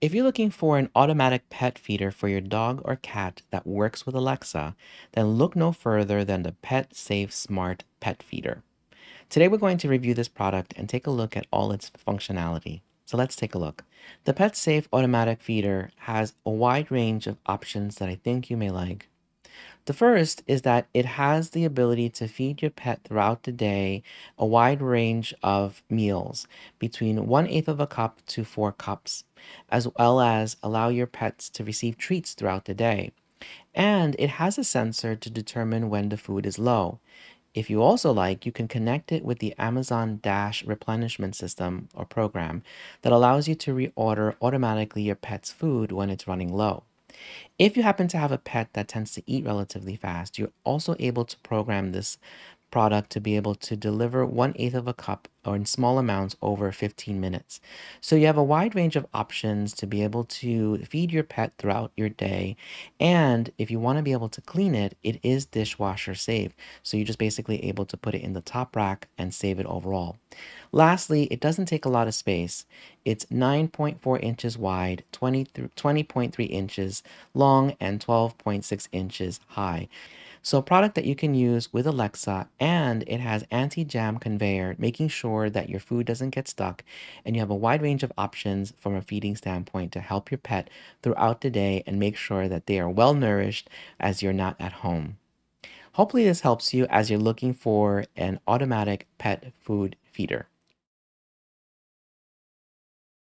If you're looking for an automatic pet feeder for your dog or cat that works with Alexa, then look no further than the Pet Safe Smart Pet Feeder. Today we're going to review this product and take a look at all its functionality. So let's take a look. The PetSafe automatic feeder has a wide range of options that I think you may like. The first is that it has the ability to feed your pet throughout the day a wide range of meals, between 1 eighth of a cup to 4 cups, as well as allow your pets to receive treats throughout the day. And it has a sensor to determine when the food is low. If you also like, you can connect it with the Amazon Dash replenishment system or program that allows you to reorder automatically your pet's food when it's running low. If you happen to have a pet that tends to eat relatively fast, you're also able to program this product to be able to deliver one eighth of a cup or in small amounts over 15 minutes. So you have a wide range of options to be able to feed your pet throughout your day. And if you want to be able to clean it, it is dishwasher safe. So you're just basically able to put it in the top rack and save it overall. Lastly, it doesn't take a lot of space. It's 9.4 inches wide, 20.3 20 inches long, and 12.6 inches high. So a product that you can use with Alexa and it has anti-jam conveyor, making sure that your food doesn't get stuck and you have a wide range of options from a feeding standpoint to help your pet throughout the day and make sure that they are well nourished as you're not at home. Hopefully this helps you as you're looking for an automatic pet food feeder.